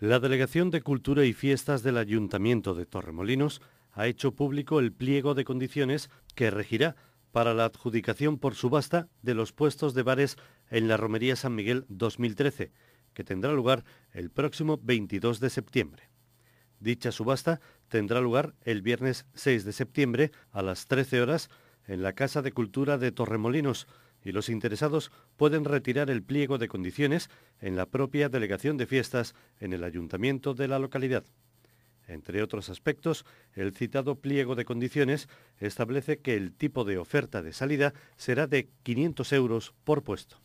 La Delegación de Cultura y Fiestas del Ayuntamiento de Torremolinos ha hecho público el pliego de condiciones que regirá para la adjudicación por subasta de los puestos de bares en la Romería San Miguel 2013, que tendrá lugar el próximo 22 de septiembre. Dicha subasta tendrá lugar el viernes 6 de septiembre a las 13 horas en la Casa de Cultura de Torremolinos, y los interesados pueden retirar el pliego de condiciones en la propia delegación de fiestas en el ayuntamiento de la localidad. Entre otros aspectos, el citado pliego de condiciones establece que el tipo de oferta de salida será de 500 euros por puesto.